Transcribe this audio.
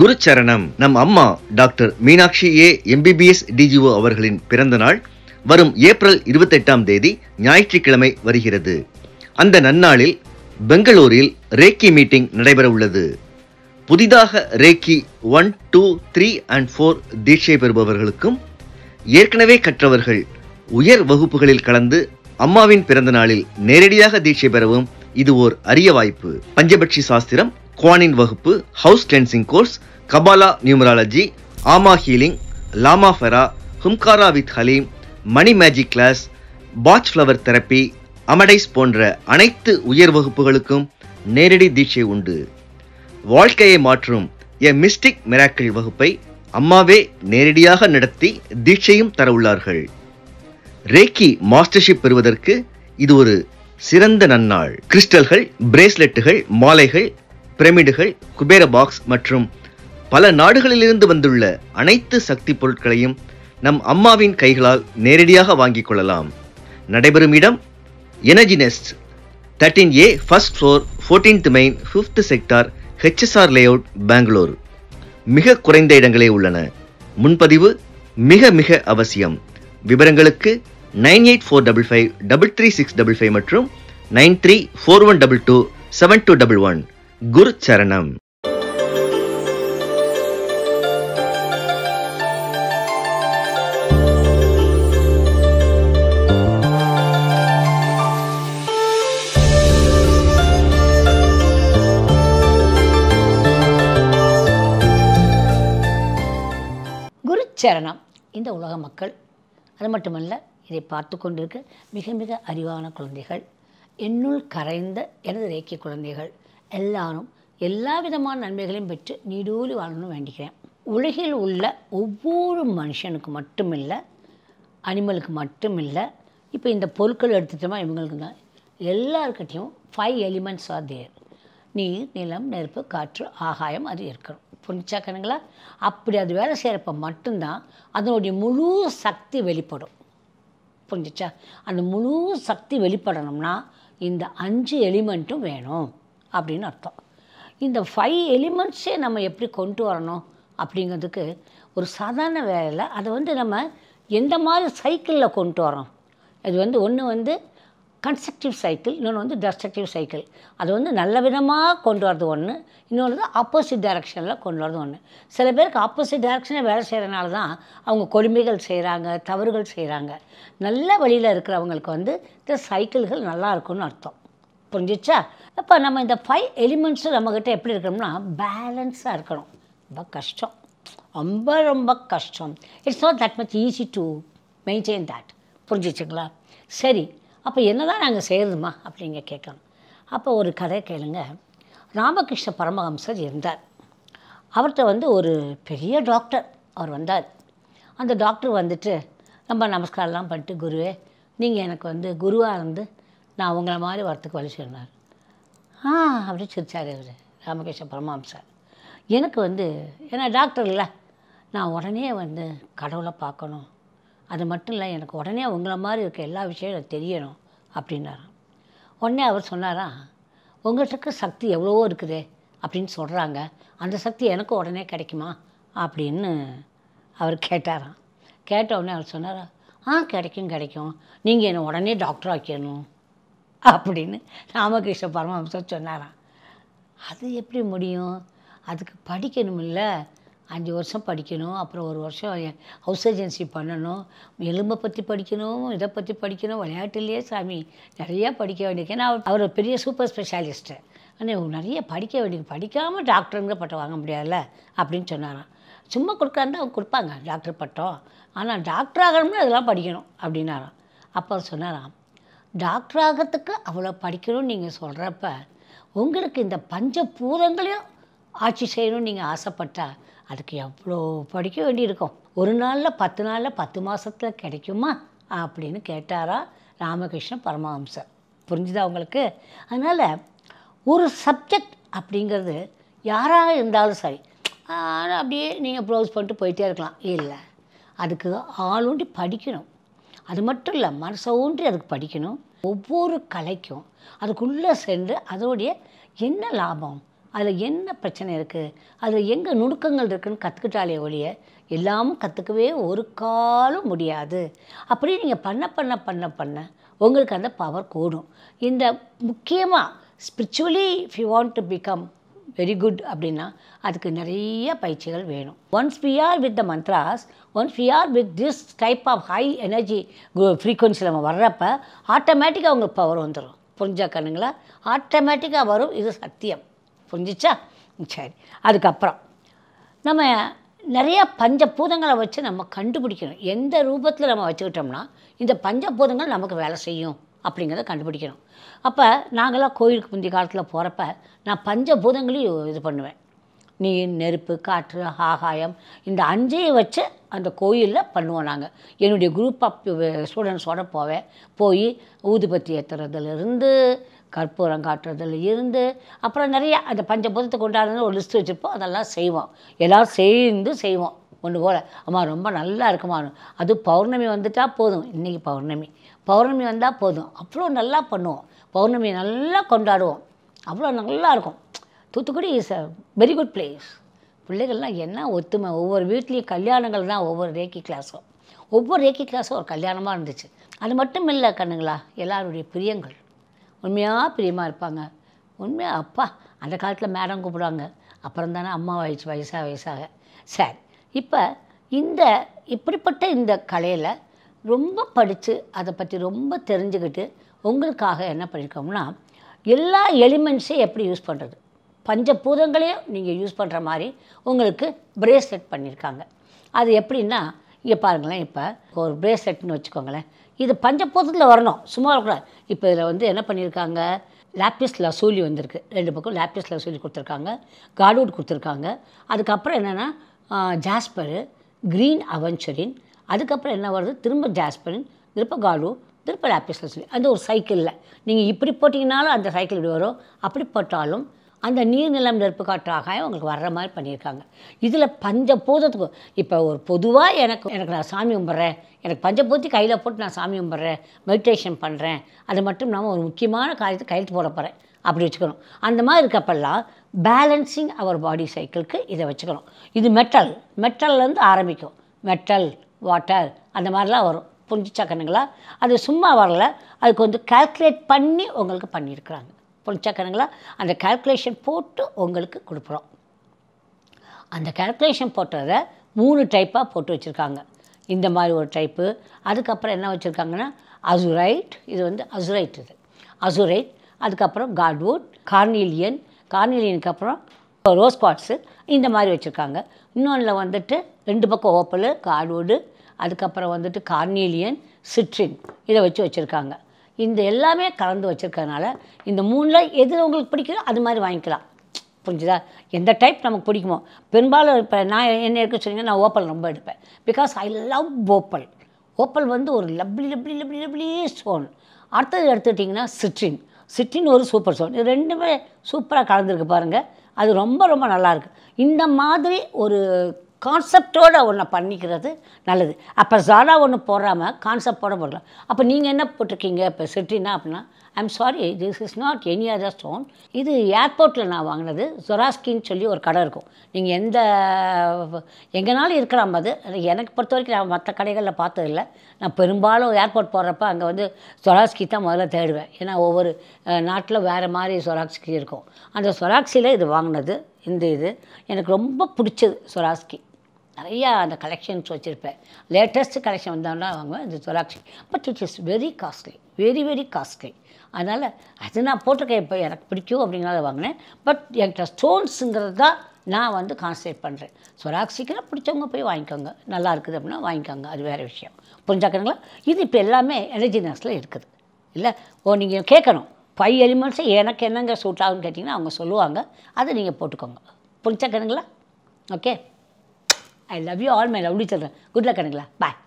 குருச்சரணம் நம் அம்மா doctor Meenakshi A MBBS DGO அவர்களின் பிறந்த நாள் வரும் ஏப்ரல் இருபத்தெட்டாம் தேதி ஞாயிற்றுக்கிழமை வருகிறது அந்த நன்னாளில் பெங்களூரில் ரேக்கி மீட்டிங் நடைபெற உள்ளது புதிதாக reiki one two three and four தீட்சை பெறுபவர்களுக்கும் ஏற்கனவே கற்றவர்கள் உயர் வகுப்புகளில் கலந்து அம்மாவின் பிறந்த நாளில் நேரடியாக தீட்சை பெறவும் இது ஓர் அரிய வாய்ப்பு பஞ்சபட்சி சாஸ்திரம் குவானின் வகுப்பு house cleansing course kabbalah numerology ஆமா ஹீலிங் லாமா ஃபெரா ஹும்காரா வித் ஹலீம் money magic class batch flower therapy Amadeus போன்ற அனைத்து உயர் வகுப்புகளுக்கும் நேரடி தீட்சை உண்டு வாழ்க்கையை மாற்றும் எ மிஸ்டிக் மிராக்கிள் வகுப்பை அம்மாவே நேரடியாக நடத்தி தீட்சையும் தர உள்ளார்கள் ரேக்கி மாஸ்டர்ஷிப் பெறுவதற்கு இது ஒரு சிறந்த நன்னாள் கிறிஸ்டல்கள் பிரேஸ்லெட்டுகள் மாலைகள் பிரமிடுகள் குபேர பாக்ஸ் மற்றும் பல நாடுகளிலிருந்து வந்துள்ள அனைத்து சக்தி பொருட்களையும் நம் அம்மாவின் கைகளால் நேரடியாக வாங்கிக் கொள்ளலாம் நடைபெறும் இடம் Energy Nest thirteen A first floor fourteenth main fifth sector HSR layout Bangalore மிக குறைந்த இடங்களே உள்ளன முன்பதிவு மிக மிக அவசியம் விவரங்களுக்கு nine eight four double five double three six double five மற்றும் nine three four one double two seven two double one குரு சரணம் சரணம் இந்த உலக மக்கள் அது மட்டுமல்ல இதை பார்த்து கொண்டிருக்க மிக மிக அறிவான குழந்தைகள் என்னுள் கரைந்த எனது ரேக்கி குழந்தைகள் எல்லாரும் எல்லா விதமான நன்மைகளையும் பெற்று நீடூலி வாழணும்னு வேண்டிக்கிறேன் உலகில் உள்ள ஒவ்வொரு மனுஷனுக்கு இல்லை அனிமலுக்கு மட்டும் இல்லை இப்போ இந்த பொருட்கள் எடுத்துட்டோமா தான் எல்லாருக்கிட்டையும் ஃபைவ் எலிமெண்ட்ஸ் ஆர் தேர் நீர் நிலம் நெருப்பு காற்று ஆகாயம் அது இருக்கணும் புரிஞ்சா அப்படி அது வேலை செய்கிறப்ப மட்டும்தான் அதனுடைய முழு சக்தி வெளிப்படும் புரிஞ்சிச்சா அந்த முழு சக்தி வெளிப்படணும்னா இந்த அஞ்சு எலிமெண்ட்டும் வேணும் அப்படின்னு அர்த்தம் இந்த ஃபைவ் எலிமெண்ட்ஸே நம்ம எப்படி கொண்டு வரணும் அப்படிங்கிறதுக்கு ஒரு சாதாரண வேலையில் அதை வந்து நம்ம எந்த மாதிரி சைக்கிளில் கொண்டு வரோம் இது வந்து ஒன்று வந்து கன்ஸ்ட்ரக்டிவ் சைக்கிள் இன்னொன்று வந்து டெஸ்ட்ரக்டிவ் சைக்கிள் அது வந்து நல்ல விதமாக கொண்டு வரது ஒன்று இன்னொன்று ஆப்போசிட் டைரக்ஷனில் கொண்டு வரது ஒன்று சில பேருக்கு ஆப்போசிட் டைரக்ஷனில் வேலை செய்கிறனால தான் அவங்க கொடுமைகள் செய்கிறாங்க தவறுகள் செய்கிறாங்க நல்ல வழியில் இருக்கிறவங்களுக்கு வந்து இந்த சைக்கிள்கள் நல்லா இருக்கும்னு அர்த்தம் புரிஞ்சிச்சா அப்போ நம்ம இந்த ஃபைவ் எலிமெண்ட்ஸும் நம்மக்கிட்ட எப்படி இருக்கணும்னா பேலன்ஸாக இருக்கணும் ரொம்ப கஷ்டம் ரொம்ப ரொம்ப கஷ்டம் it's not that much easy to maintain that புரிஞ்சிச்சுங்களா சரி அப்போ என்ன தான் நாங்கள் செய்யறதுமா அப்படிங்க கேட்கலாம் அப்போ ஒரு கதை கேளுங்க ராமகிருஷ்ண பரமஹம்சர் இருந்தார் அவர்கிட்ட வந்து ஒரு பெரிய டாக்டர் அவர் வந்தார் அந்த டாக்டர் வந்துட்டு நம்ம நமஸ்காரம்லாம் பண்ணிட்டு குருவே நீங்கள் எனக்கு வந்து குருவாக இருந்து நான் உங்களை மாதிரி வரத்துக்கு வழி சொன்னார் ஆ அப்படி சிரித்தார் அவர் ராமகிருஷ்ண பரமாம்சார் எனக்கு வந்து ஏன்னா டாக்டர் இல்லை நான் உடனே வந்து கடவுளை பார்க்கணும் அது மட்டும் இல்லை எனக்கு உடனே உங்களை மாதிரி இருக்க எல்லா விஷயம் தெரியணும் அப்படின்னாராம் உடனே அவர் சொன்னாரா உங்கள்கிட்ட சக்தி எவ்வளவோ இருக்குது அப்படின்னு சொல்கிறாங்க அந்த சக்தி எனக்கு உடனே கிடைக்குமா அப்படின்னு அவர் கேட்டாராம் கேட்ட உடனே அவர் சொன்னாரா ஆ கிடைக்கும் கிடைக்கும் நீங்கள் என்னை உடனே டாக்டர் ஆக்கிடணும் அப்படின்னு ராமகிருஷ்ண பரமஹம்சர் சொன்னாராம் அது எப்படி முடியும் அதுக்கு படிக்கணுமில்ல அஞ்சு வருஷம் படிக்கணும் அப்புறம் ஒரு வருஷம் ஹவுஸ் ஏஜென்சி பண்ணணும் எலும்பை பற்றி படிக்கணும் இதை பற்றி படிக்கணும் விளையாட்டுலேயே சாமி நிறையா படிக்க வேண்டியது ஏன்னா அவர் பெரிய சூப்பர் ஸ்பெஷாலிஸ்ட்டு ஆனால் நிறைய படிக்க வேண்டியது படிக்காமல் டாக்டருங்கிற பட்டம் வாங்க முடியாதுல்ல அப்படின்னு சொன்னாராம் சும்மா கொடுக்குறாருந்தா அவங்க கொடுப்பாங்க டாக்டர் பட்டம் ஆனால் டாக்டர் ஆகணும்னா அதெல்லாம் படிக்கணும் அப்படின்னாராம் அப்போ சொன்னாராம் டாக்டராகத்துக்கு அவ்வளோ படிக்கணும்னு நீங்கள் சொல்கிறப்ப உங்களுக்கு இந்த பஞ்ச பூரங்களையும் ஆட்சி செய்யணும்னு நீங்கள் ஆசைப்பட்டா அதுக்கு எவ்வளோ படிக்க வேண்டியிருக்கும் ஒரு நாளில் பத்து நாளில் பத்து மாதத்தில் கிடைக்குமா அப்படின்னு கேட்டாரா ராமகிருஷ்ண பரமஹம்சர் புரிஞ்சுதா உங்களுக்கு அதனால் ஒரு சப்ஜெக்ட் அப்படிங்கிறது யாராக இருந்தாலும் சரி அப்படியே நீங்கள் ப்ரௌஸ் பண்ணிட்டு போயிட்டே இருக்கலாம் இல்லை அதுக்கு ஆளுண்டி படிக்கணும் அது மட்டும் இல்லை மனசோன்றி அதுக்கு படிக்கணும் ஒவ்வொரு கலைக்கும் அதுக்குள்ளே சென்று அதோடைய என்ன லாபம் அதில் என்ன பிரச்சனை இருக்குது அதில் எங்கே நுணுக்கங்கள் இருக்குதுன்னு கற்றுக்கிட்டாலே ஒழிய எல்லாமும் கற்றுக்கவே ஒரு காலம் முடியாது அப்படி நீங்கள் பண்ண பண்ண பண்ண பண்ண உங்களுக்கு அந்த பவர் கூடும் இந்த முக்கியமாக spiritually if you want to become very good அப்படின்னா அதுக்கு நிறைய பயிற்சிகள் வேணும் once we are with the mantras once we are with this type of high energy frequency நம்ம வர்றப்ப ஆட்டோமேட்டிக்காக அவங்களுக்கு பவர் வந்துடும் புரிஞ்சா கண்ணுங்களா ஆட்டோமேட்டிக்காக வரும் இது சத்தியம் புரிஞ்சிச்சா சரி அதுக்கப்புறம் நம்ம நிறையா பஞ்சபூதங்களை வச்சு நம்ம கண்டுபிடிக்கணும் எந்த ரூபத்தில் நம்ம வச்சுக்கிட்டோம்னா இந்த பஞ்சபூதங்கள் நமக்கு வேலை செய்யும் அப்படிங்கிறத கண்டுபிடிக்கணும் அப்போ நாங்களாம் கோயிலுக்கு முந்தைய காலத்தில் போகிறப்ப நான் பஞ்சபூதங்களையும் இது பண்ணுவேன் நீர் நெருப்பு காற்று ஆகாயம் இந்த அஞ்சையை வச்சு அந்த கோயிலில் பண்ணுவோம் நாங்கள் என்னுடைய குரூப் ஆஃப் ஸ்டூடெண்ட்ஸோடு போவேன் போய் ஊதுபத்தி ஏற்றுறதுலேருந்து கற்பூரம் காட்டுறதுல இருந்து அப்புறம் நிறையா அந்த பஞ்சபூதத்தை கொண்டாடுறது ஒரு லிஸ்ட் வச்சுருப்போம் அதெல்லாம் செய்வோம் எல்லோரும் சேர்ந்து செய்வோம் ஒன்று போல் அம்மா ரொம்ப நல்லா இருக்குமா அது பௌர்ணமி வந்துட்டால் போதும் இன்றைக்கி பௌர்ணமி பௌர்ணமி வந்தால் போதும் அவ்வளோ நல்லா பண்ணுவோம் பௌர்ணமி நல்லா கொண்டாடுவோம் அவ்வளோ நல்லாயிருக்கும் Thoothukudi is a very good place பிள்ளைகள்லாம் என்ன ஒத்துமை ஒவ்வொரு வீட்லேயும் கல்யாணங்கள் தான் ஒவ்வொரு ரேக்கி கிளாஸும் ஒவ்வொரு ரேக்கி கிளாஸும் ஒரு கல்யாணமாக இருந்துச்சு அது மட்டும் இல்லை கண்ணுங்களா எல்லாருடைய பிரியங்கள் உண்மையாக பிரியமாக இருப்பாங்க உண்மையாக அப்பா அந்த காலத்தில் மேடம் கூப்பிடுவாங்க அப்புறம் தானே அம்மா வயசு வயசாக வயசாக சரி இப்போ இந்த இப்படிப்பட்ட இந்த கலையில் ரொம்ப படித்து அதை பற்றி ரொம்ப தெரிஞ்சுக்கிட்டு உங்களுக்காக என்ன பண்ணியிருக்கோம்னா எல்லா எலிமெண்ட்ஸையும் எப்படி யூஸ் பண்ணுறது பஞ்சபூதங்களையும் நீங்கள் யூஸ் பண்ணுற மாதிரி உங்களுக்கு பிரேஸ்லெட் பண்ணியிருக்காங்க அது எப்படின்னா இங்கே பாருங்களேன் இப்போ ஒரு பிரேஸ்லெட்னு வச்சுக்கோங்களேன் இது பஞ்சபூதத்தில் வரணும் சும்மா வரக்கூடாது இப்போ இதில் வந்து என்ன பண்ணியிருக்காங்க லேப்பிஸ் லசூலி வந்திருக்கு ரெண்டு பக்கம் லேப்பிஸ் லசூலி கொடுத்துருக்காங்க கார்ட்வுட் கொடுத்துருக்காங்க அதுக்கப்புறம் என்னென்னா ஜாஸ்பரு க்ரீன் அவென்ச்சரின் அதுக்கப்புறம் என்ன வருது திரும்ப ஜாஸ்பரின் திருப்ப காலு திருப்ப லாப்பிஸ்ல சொல்லி அந்த ஒரு சைக்கிளில் நீங்கள் இப்படி போட்டிங்கனாலும் அந்த சைக்கிள் இப்படி வரும் அப்படி போட்டாலும் அந்த நீர்நிலம் நெருப்பு காற்றாக அவங்களுக்கு வர்ற மாதிரி பண்ணியிருக்காங்க இதில் பஞ்சபூதத்துக்கு இப்போ ஒரு பொதுவாக எனக்கு எனக்கு நான் சாமி கும்பிட்றேன் எனக்கு பஞ்சபூத்தி கையில் போட்டு நான் சாமி கும்பிட்றேன் மெடிடேஷன் பண்ணுறேன் அது மட்டும் இல்லாமல் ஒரு முக்கியமான காரியத்தை கையெழுத்து போட போகிறேன் அப்படி வச்சுக்கணும் அந்த மாதிரி இருக்கப்பெல்லாம் பேலன்சிங் அவர் பாடி சைக்கிளுக்கு இதை வச்சுக்கணும் இது மெட்டல் மெட்டல்லேருந்து ஆரம்பிக்கும் மெட்டல் வாட்டர் அந்த மாதிரிலாம் வரும் புரிஞ்சிச்சா கண்ணுங்களா அது சும்மா வரல அதுக்கு வந்து கால்குலேட் பண்ணி உங்களுக்கு பண்ணியிருக்கிறாங்க புரிஞ்சா கண்ணுங்களா அந்த கால்குலேஷன் போட்டு உங்களுக்கு கொடுக்குறோம் அந்த கால்குலேஷன் போட்டதை மூணு டைப்பாக போட்டு வச்சுருக்காங்க இந்த மாதிரி ஒரு டைப்பு அதுக்கப்புறம் என்ன வச்சுருக்காங்கன்னா அசுரைட் இது வந்து அசுரைட் இது அசுரைட் அதுக்கப்புறம் காட்வுட் கார்னிலியன் கார்னிலியனுக்கு அப்புறம் ரோஸ் பாட்ஸு இந்த மாதிரி வச்சுருக்காங்க இன்னொன்றில் வந்துட்டு ரெண்டு பக்கம் ஓப்பல் கார்ட்வுட்டு அதுக்கப்புறம் வந்துட்டு கார்னீலியன் சிட்ரின் இதை வச்சு வச்சுருக்காங்க இந்த எல்லாமே கலந்து வச்சுருக்கறனால இந்த மூணில் எது உங்களுக்கு பிடிக்குதோ அது மாதிரி வாங்கிக்கலாம் புரிஞ்சுதா எந்த டைப் நமக்கு பிடிக்குமோ பெரும்பாலும் இப்போ நான் என்ன இருக்க சொன்னீங்கன்னா நான் ஓப்பல் ரொம்ப எடுப்பேன் because I love Opel Opel வந்து ஒரு லப்ளி லப்ளி லப்ளி லப்ளி ஸ்டோன் அடுத்தது எடுத்துக்கிட்டிங்கன்னா சிட்ரின் சிட்ரின் ஒரு சூப்பர் ஸ்டோன் இது ரெண்டுமே சூப்பராக கலந்துருக்கு பாருங்கள் அது ரொம்ப ரொம்ப நல்லாயிருக்கு இந்த மாதிரி ஒரு கான்செப்டோடு ஒன்றை பண்ணிக்கிறது நல்லது அப்போ ஜாடா ஒன்று போடாமல் கான்செப்டோடு போடலாம் அப்போ நீங்கள் என்ன போட்டிருக்கீங்க இப்போ சிட்டினா அப்படின்னா I'm sorry this is not any other stone இது ஏர்போர்ட்டில் நான் வாங்கினது ஜொராஸ்கின்னு சொல்லி ஒரு கடை இருக்கும் நீங்கள் எந்த எங்கேனாலும் இருக்கிறாம அது எனக்கு பொறுத்த வரைக்கும் நான் மற்ற கடைகளில் பார்த்ததில்ல நான் பெரும்பாலும் ஏர்போர்ட் போடுறப்ப அங்கே வந்து ஜொராஸ்கி தான் முதல்ல தேடுவேன் ஏன்னா ஒவ்வொரு நாட்டில் வேறு மாதிரி சொராக்ஸ்கி இருக்கும் அந்த சொராக்ஸியில் இது வாங்கினது இந்த இது எனக்கு ரொம்ப பிடிச்சது சொராஸ்கி நிறையா அந்த கலெக்ஷன்ஸ் வச்சுருப்பேன் லேட்டஸ்ட் கலெக்ஷன் வந்தோம்னா வாங்குவேன் இந்த Swarovski but it is very costly very very costly அதனால் அது நான் போட்டிருக்கேன் இப்போ எனக்கு பிடிக்கும் அப்படிங்கிறத வாங்கினேன் பட் என்கிட்ட ஸ்டோன்ஸுங்கிறது தான் நான் வந்து கான்சன்ட்ரேட் பண்ணுறேன் சொராக்சிக்குனா பிடிச்சவங்க போய் வாங்கிக்கோங்க நல்லா இருக்குது அப்படின்னா வாங்கிக்கோங்க அது வேறு விஷயம் புரிஞ்சாக்கணுங்களா இது இப்போ எல்லாமே எனர்ஜி நர்ஸில் இருக்குது இல்லை ஓ நீங்கள் கேட்கணும் ஃபைவ் எலிமெண்ட்ஸு எனக்கு என்னங்க சூட் ஆகுன்னு கேட்டிங்கன்னா அவங்க சொல்லுவாங்க அதை நீங்கள் போட்டுக்கோங்க புரிஞ்சாக்கணுங்களா okay I love you all my lovely சொல்கிறேன் குட் லக் கணுங்களா பாய்